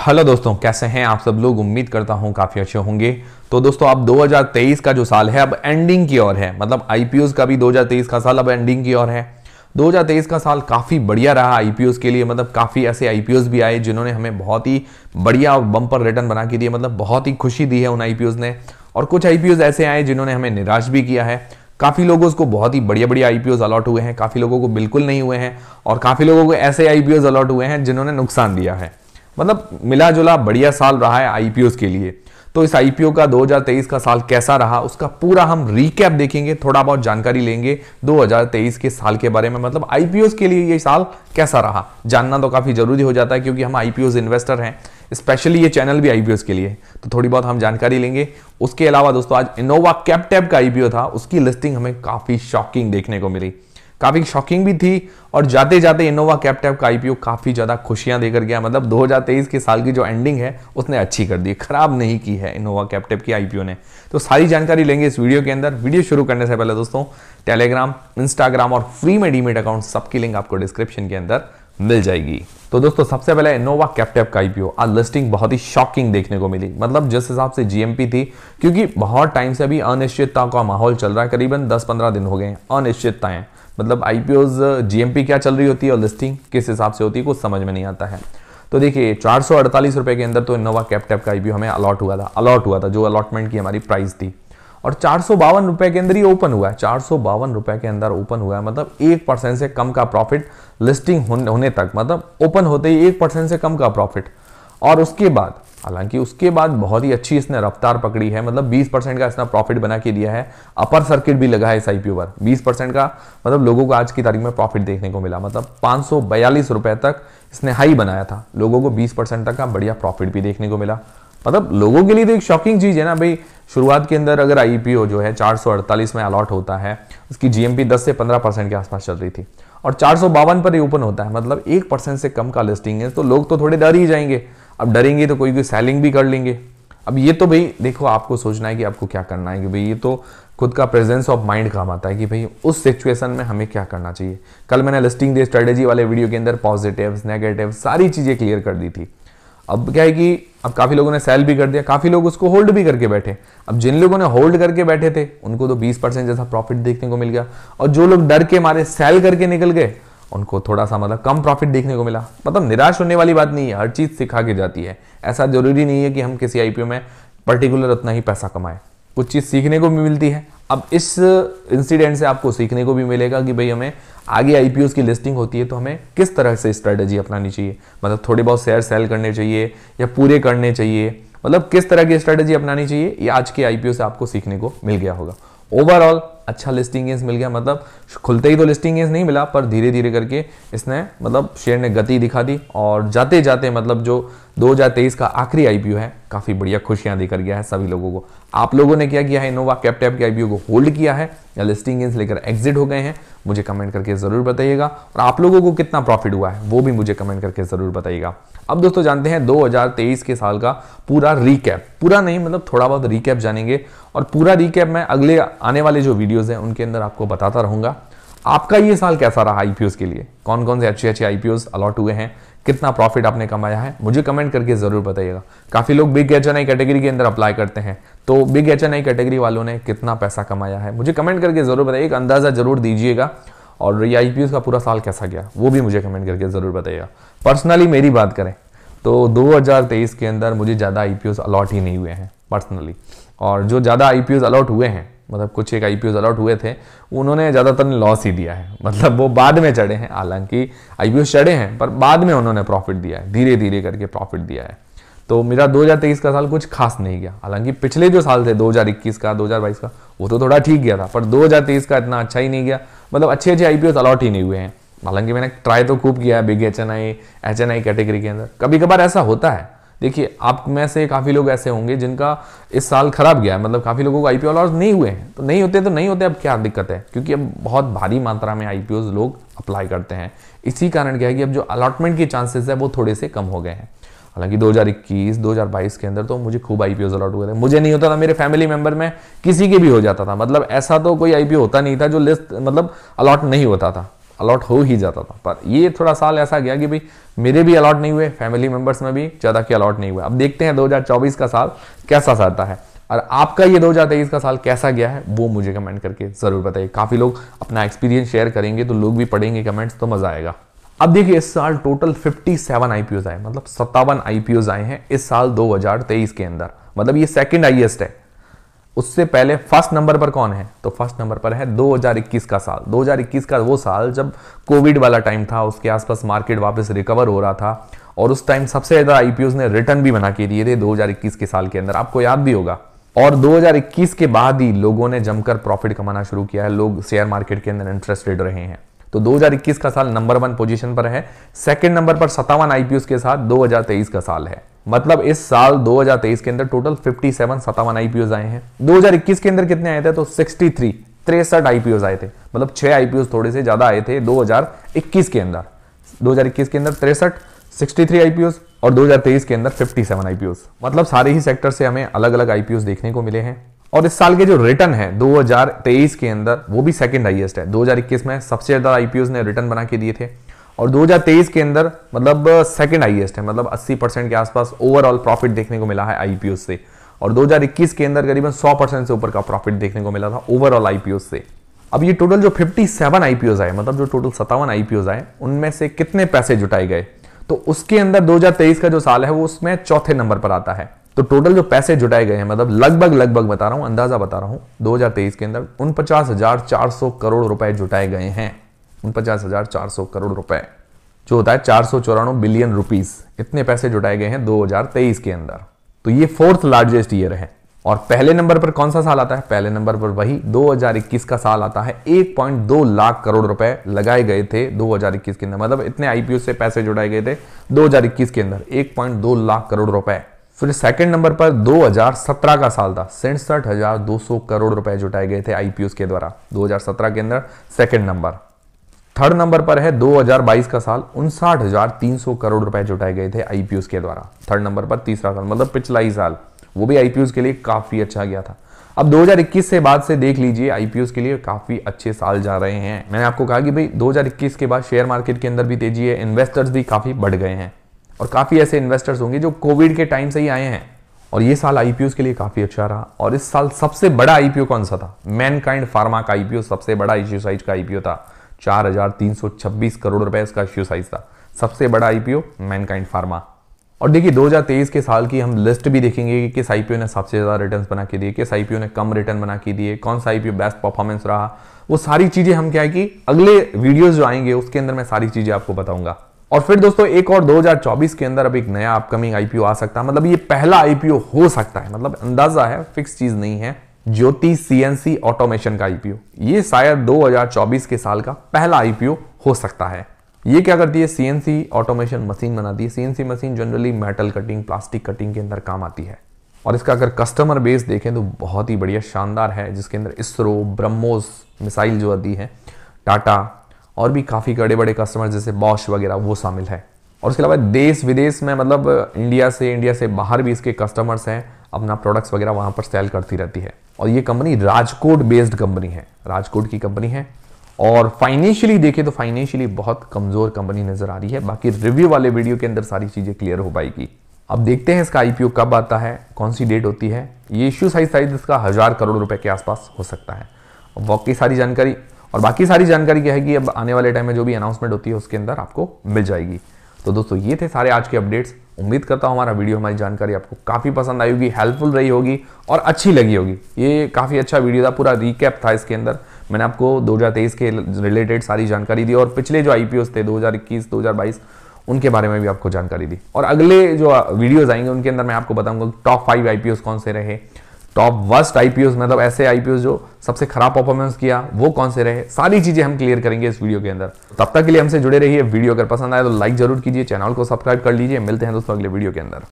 hello दोस्तों कैसे हैं आप सब लोग उम्मीद करता हूं काफ़ी अच्छे होंगे तो दोस्तों अब 2023 का जो साल है अब एंडिंग की ओर है मतलब आईपीओ का भी 2023 का साल अब एंडिंग की ओर है 2023 का साल काफ़ी बढ़िया रहा आईपीओ के लिए मतलब काफ़ी ऐसे आईपीओ भी आए जिन्होंने हमें बहुत ही बढ़िया बम्पर रिटर्न बना के दिए मतलब बहुत ही खुशी दी है उन आई ने और कुछ आई ऐसे आए जिन्होंने हमें निराश भी किया है काफ़ी लोगों को बहुत ही बढ़िया बढ़िया आई अलॉट हुए हैं काफ़ी लोगों को बिल्कुल नहीं हुए हैं और काफ़ी लोगों को ऐसे आई अलॉट हुए हैं जिन्होंने नुकसान दिया है मतलब मिला जुला बढ़िया साल रहा है आईपीओ के लिए तो इस आईपीओ का 2023 का साल कैसा रहा उसका पूरा हम रिकैप देखेंगे थोड़ा बहुत जानकारी लेंगे 2023 के साल के बारे में मतलब आईपीओ के लिए ये साल कैसा रहा जानना तो काफ़ी जरूरी हो जाता है क्योंकि हम आईपीओ इन्वेस्टर हैं स्पेशली ये चैनल भी आईपीओ के लिए तो थोड़ी बहुत हम जानकारी लेंगे उसके अलावा दोस्तों आज इनोवा कैपटैप का आईपीओ था उसकी लिस्टिंग हमें काफ़ी शॉकिंग देखने को मिली काफ़ी शॉकिंग भी थी और जाते जाते इनोवा कैपटैप का आईपीओ काफ़ी ज़्यादा खुशियां देकर गया मतलब 2023 के साल की जो एंडिंग है उसने अच्छी कर दी ख़राब नहीं की है इनोवा कैपटैप की आईपीओ ने तो सारी जानकारी लेंगे इस वीडियो के अंदर वीडियो शुरू करने से पहले दोस्तों टेलीग्राम इंस्टाग्राम और फ्री में डीमेट अकाउंट सबकी लिंक आपको डिस्क्रिप्शन के अंदर मिल जाएगी तो दोस्तों सबसे पहले इनोवा कैपटैप का आईपीओ आज लिस्टिंग बहुत ही शॉकिंग देखने को मिली मतलब जिस हिसाब से जीएमपी थी क्योंकि बहुत टाइम से अभी अनिश्चितता का माहौल चल रहा है करीबन 10-15 दिन हो गए अनिश्चितताएं मतलब आई जीएमपी uh, क्या चल रही होती है और लिस्टिंग किस हिसाब से होती है कुछ समझ में नहीं आता है तो देखिए चार सौ अड़तालीस के अंदर तो इनोवा कैपटेप का आईपीओ हमें अलॉट हुआ था अलॉट हुआ था जो अलॉटमेंट की हमारी प्राइस थी और चार सौ बावन के अंदर ही ओपन हुआ है चार सौ बावन के अंदर ओपन हुआ है मतलब एक परसेंट से कम का प्रॉफिट लिस्टिंग होने तक मतलब ओपन होते ही एक परसेंट से कम का प्रॉफिट और उसके बाद हालांकि उसके बाद बहुत ही अच्छी इसने रफ्तार पकड़ी है मतलब 20 परसेंट का इसने प्रॉफिट बना के दिया है अपर सर्किट भी लगा है इस आईपीओ पर 20 परसेंट का मतलब लोगों को आज की तारीख में प्रॉफिट देखने को मिला मतलब पाँच रुपए तक इसने हाई बनाया था लोगों को बीस परसेंट तक का बढ़िया प्रॉफिट भी देखने को मिला मतलब लोगों के लिए तो एक शॉकिंग चीज़ है ना भाई शुरुआत के अंदर अगर आईपीओ जो है चार में अलॉट होता है उसकी जीएमपी दस से पंद्रह परसेंट के आसपास चल रही थी और चार पर ही ओपन होता है मतलब एक परसेंट से कम का लिस्टिंग है तो लोग तो थोड़े डर ही जाएंगे अब डरेंगे तो कोई कोई सेलिंग भी कर लेंगे अब ये तो भाई देखो आपको सोचना है कि आपको क्या करना है कि भाई ये तो खुद का प्रेजेंस ऑफ माइंड काम आता है कि भाई उस सिचुएशन में हमें क्या करना चाहिए कल मैंने लिस्टिंग दी स्ट्रेटेजी वाले वीडियो के अंदर पॉजिटिव नेगेटिव सारी चीज़ें क्लियर कर दी थी अब क्या है कि अब काफ़ी लोगों ने सेल भी कर दिया काफ़ी लोग उसको होल्ड भी करके बैठे अब जिन लोगों ने होल्ड करके बैठे थे उनको तो 20 परसेंट जैसा प्रॉफिट देखने को मिल गया और जो लोग डर के मारे सेल करके निकल गए उनको थोड़ा सा मतलब कम प्रॉफिट देखने को मिला मतलब निराश होने वाली बात नहीं है हर चीज़ सिखा के जाती है ऐसा ज़रूरी नहीं है कि हम किसी आई में पर्टिकुलर उतना ही पैसा कमाएं कुछ चीज़ सीखने को भी मिलती है अब इस इंसिडेंट से आपको सीखने को भी मिलेगा कि भाई हमें आगे आई की लिस्टिंग होती है तो हमें किस तरह से स्ट्रैटेजी अपनानी चाहिए मतलब थोड़े बहुत शेयर सेल करने चाहिए या पूरे करने चाहिए मतलब किस तरह की स्ट्रैटेजी अपनानी चाहिए ये आज के आई से आपको सीखने को मिल गया होगा ओवरऑल अच्छा लिस्टिंग गेंस मिल गया मतलब खुलते ही तो लिस्टिंग गेंस नहीं मिला पर धीरे धीरे करके इसने मतलब शेयर ने गति दिखा दी और जाते जाते मतलब जो 2023 का आखिरी आईपीओ है काफ़ी बढ़िया खुशियां देकर गया है सभी लोगों को आप लोगों ने क्या किया है इनोवा कैपटैप के आईपीओ को होल्ड किया है या लिस्टिंग गेंस लेकर एग्जिट हो गए हैं मुझे कमेंट करके ज़रूर बताइएगा और आप लोगों को कितना प्रॉफिट हुआ है वो भी मुझे कमेंट करके ज़रूर बताइएगा अब दोस्तों जानते हैं 2023 के साल का पूरा रिकैप पूरा नहीं मतलब थोड़ा बहुत रिकैप जानेंगे और पूरा रिकैप मैं अगले आने वाले जो वीडियोज़ हैं उनके अंदर आपको बताता रहूंगा आपका ये साल कैसा रहा आईपीओ के लिए कौन कौन से अच्छे अच्छे आईपीओ अलॉट हुए हैं कितना प्रॉफिट आपने कमाया है मुझे कमेंट करके ज़रूर बताइएगा काफ़ी लोग बिग एच कैटेगरी के अंदर अप्लाई करते हैं तो बिग एच कैटेगरी वालों ने कितना पैसा कमाया है मुझे कमेंट करके ज़रूर बताइए एक अंदाज़ा ज़रूर दीजिएगा और ये आई का पूरा साल कैसा गया वो भी मुझे कमेंट करके ज़रूर बताइएगा पर्सनली मेरी बात करें तो 2023 के अंदर मुझे ज़्यादा आई अलॉट ही नहीं हुए हैं पर्सनली और जो ज़्यादा आई अलॉट हुए हैं मतलब कुछ एक आई अलॉट हुए थे उन्होंने ज़्यादातर लॉस ही दिया है मतलब वो बाद में चढ़े हैं हालांकि आई पी चढ़े हैं पर बाद में उन्होंने प्रॉफिट दिया है धीरे धीरे करके प्रॉफिट दिया है तो मेरा 2023 का साल कुछ खास नहीं गया हालांकि पिछले जो साल थे 2021 का 2022 का वो तो थोड़ा ठीक गया था पर 2023 का इतना अच्छा ही नहीं गया मतलब अच्छे अच्छे आई अलॉट ही नहीं हुए हैं हालांकि मैंने ट्राई तो खूब किया है big H N I H N I category के अंदर कभी कभार ऐसा होता है देखिए आप में से काफ़ी लोग ऐसे होंगे जिनका इस साल खराब गया मतलब काफ़ी लोगों को आई पी नहीं हुए हैं तो नहीं होते तो नहीं होते अब क्या दिक्कत है क्योंकि अब बहुत भारी मात्रा में आई लोग अप्लाई करते हैं इसी कारण क्या है कि अब जो अलॉटमेंट के चांसेस है वो थोड़े से कम हो गए हैं हालांकि 2021, 2022 के अंदर तो मुझे खूब आई पी अलॉट हुए थे मुझे नहीं होता था मेरे फैमिली मेंबर में किसी के भी हो जाता था मतलब ऐसा तो कोई आई होता नहीं था जो लिस्ट मतलब अलॉट नहीं होता था अलॉट हो ही जाता था पर ये थोड़ा साल ऐसा गया कि भाई मेरे भी अलॉट नहीं हुए फैमिली मेंबर्स में भी ज़्यादा के अलॉट नहीं हुए अब देखते हैं 2024 का साल कैसा साता है और आपका ये 2023 का साल कैसा गया है वो मुझे कमेंट करके ज़रूर बताइए काफ़ी लोग अपना एक्सपीरियंस शेयर करेंगे तो लोग भी पढ़ेंगे कमेंट्स तो मज़ा आएगा अब देखिए इस साल टोटल 57 आईपीओज आए मतलब सत्तावन आईपीओज आए हैं इस साल 2023 के अंदर मतलब ये सेकेंड हाइएस्ट है उससे पहले फर्स्ट नंबर पर कौन है तो फर्स्ट नंबर पर है 2021 का साल 2021 का वो साल जब कोविड वाला टाइम था उसके आसपास मार्केट वापस रिकवर हो रहा था और उस टाइम सबसे ज़्यादा आईपीओ ने रिटर्न भी बना के दिए थे 2021 के साल के अंदर आपको याद भी होगा और 2021 के बाद ही लोगों ने जमकर प्रॉफिट कमाना शुरू किया है लोग शेयर मार्केट के अंदर इंटरेस्टेड रहे हैं तो 2021 का साल नंबर वन पोजीशन पर है सेकंड नंबर पर सत्तावन आईपीओ के साथ 2023 का साल है मतलब इस साल 2023 के अंदर टोटल 57 सत्तावन आईपीओ आए हैं 2021 के अंदर कितने आए थे तो 63 तिरसठ आईपीओ आए थे मतलब छह आईपीओ थोड़े से ज्यादा आए थे 2021 के अंदर 2021 के अंदर तिरसठ 63 आईपीओ और 2023 के अंदर 57 आईपीओ मतलब सारे ही सेक्टर से हमें अलग अलग आईपीओ देखने को मिले हैं और इस साल के जो रिटर्न है 2023 के अंदर वो भी सेकंड हाईएस्ट है 2021 में सबसे ज्यादा आईपीओ ने रिटर्न बना के दिए थे और 2023 के अंदर मतलब सेकंड हाईएस्ट है मतलब 80 परसेंट के आसपास ओवरऑल प्रॉफिट देखने को मिला है आईपीओ से और 2021 के अंदर करीबन 100 परसेंट से ऊपर का प्रॉफिट देखने को मिला था ओवरऑल आईपीओ से अब ये टोटल जो 57 आईपीओज आए मतलब जो टोटल सत्तावन आईपीओज आए उनमें से कितने पैसे जुटाए गए तो उसके अंदर दो का जो साल है वो उसमें चौथे नंबर पर आता है तो टोटल जो पैसे जुटाए गए हैं मतलब लगभग लगभग बता रहा हूं अंदाजा बता रहा हूं 2023 के अंदर उन करोड़ रुपए जुटाए गए हैं उनपचास करोड़ रुपए जो होता है चार बिलियन रुपीज इतने पैसे जुटाए गए हैं 2023 के अंदर तो ये फोर्थ लार्जेस्ट ईयर है और पहले नंबर पर कौन सा साल आता है पहले नंबर पर वही 2021 का साल आता है 1.2 लाख करोड़ रुपए लगाए गए थे 2021 के अंदर मतलब इतने आईपीओ से पैसे जुड़ाए गए थे 2021 के अंदर 1.2 लाख करोड़ रुपए फिर सेकंड नंबर पर 2017 का साल था सड़सठ करोड़ रुपए जुटाए गए थे आईपीओ के द्वारा दो के अंदर सेकेंड नंबर थर्ड नंबर पर है 2022 का साल उनसाठ करोड़ रुपए जुटाए गए थे आईपीओ के द्वारा थर्ड नंबर पर तीसरा साल मतलब पिछला ही साल वो भी आईपीओ के लिए काफी अच्छा गया था अब 2021 से बाद से देख लीजिए आईपीओ के लिए काफी अच्छे साल जा रहे हैं मैंने आपको कहा कि भाई 2021 के बाद शेयर मार्केट के अंदर भी तेजी है इन्वेस्टर्स भी काफी बढ़ गए हैं और काफी ऐसे इन्वेस्टर्स होंगे जो कोविड के टाइम से ही आए हैं और ये साल आईपीओ के लिए काफी अच्छा रहा और इस साल सबसे बड़ा आईपीओ कौन सा था मैनकाइंड फार्मा का आईपीओ सबसे बड़ा इश्यू साइज का आईपीओ था 4,326 करोड़ रुपए इसका इश्यू साइज था सबसे बड़ा आईपीओ मैनकाइंड फार्मा और देखिए 2023 के साल की हम लिस्ट भी देखेंगे कि किस आईपीओ ने सबसे ज़्यादा रिटर्न्स बना के दिए किस आईपीओ ने कम रिटर्न बना के दिए कौन सा आईपीओ बेस्ट परफॉर्मेंस रहा वो सारी चीज़ें हम क्या है कि अगले वीडियोस जो आएंगे उसके अंदर मैं सारी चीज़ें आपको बताऊंगा और फिर दोस्तों एक और 2024 के अंदर अब एक नया अपकमिंग आईपीओ आ सकता है मतलब ये पहला आईपीओ हो सकता है मतलब अंदाज़ा है फिक्स चीज़ नहीं है ज्योति सीएनसी ऑटोमेशन का आईपीओ ये शायद 2024 के साल का पहला आईपीओ हो सकता है ये क्या करती है सीएनसी ऑटोमेशन मशीन बनाती है CNC machine generally metal cutting plastic cutting के अंदर काम आती है और इसका अगर कस्टमर बेस देखें तो बहुत ही बढ़िया शानदार है जिसके अंदर इसरो ब्रह्मोस मिसाइल जो आती है टाटा और भी काफ़ी बड़े बड़े कस्टमर जैसे बॉश वगैरह वो शामिल है और उसके अलावा देश विदेश में मतलब इंडिया से इंडिया से बाहर भी इसके कस्टमर्स हैं अपना प्रोडक्ट्स वगैरह वहाँ पर सेल करती रहती है और ये कंपनी राजकोट बेस्ड कंपनी है राजकोट की कंपनी है और फाइनेंशियली देखें तो फाइनेंशियली बहुत कमज़ोर कंपनी नज़र आ रही है बाकी रिव्यू वाले वीडियो के अंदर सारी चीज़ें क्लियर हो पाएगी अब देखते हैं इसका आईपीओ कब आता है कौन सी डेट होती है ये इश्यू साइज साइज इसका हज़ार करोड़ रुपए के आसपास हो सकता है बाकी सारी जानकारी और बाकी सारी जानकारी क्या है कि अब आने वाले टाइम में जो भी अनाउंसमेंट होती है उसके अंदर आपको मिल जाएगी तो दोस्तों ये थे सारे आज के अपडेट्स उम्मीद करता हूँ हमारा वीडियो हमारी जानकारी आपको काफ़ी पसंद आई होगी हेल्पफुल रही होगी और अच्छी लगी होगी ये काफ़ी अच्छा वीडियो था पूरा रिकैप था इसके अंदर मैंने आपको 2023 के रिलेटेड सारी जानकारी दी और पिछले जो आई थे 2021 2022 उनके बारे में भी आपको जानकारी दी और अगले जो वीडियोज़ आएंगे उनके अंदर मैं आपको बताऊंगा टॉप फाइव आई कौन से रहे टॉप वर्स्ट आईपीओ मतलब ऐसे आईपीओ जो सबसे खराब परफॉर्मेंस किया वो कौन से रहे सारी चीजें हम क्लियर करेंगे इस वीडियो के अंदर तब तक के लिए हमसे जुड़े रहिए वीडियो अगर पसंद आए तो लाइक जरूर कीजिए चैनल को सब्सक्राइब कर लीजिए मिलते हैं दोस्तों अगले वीडियो के अंदर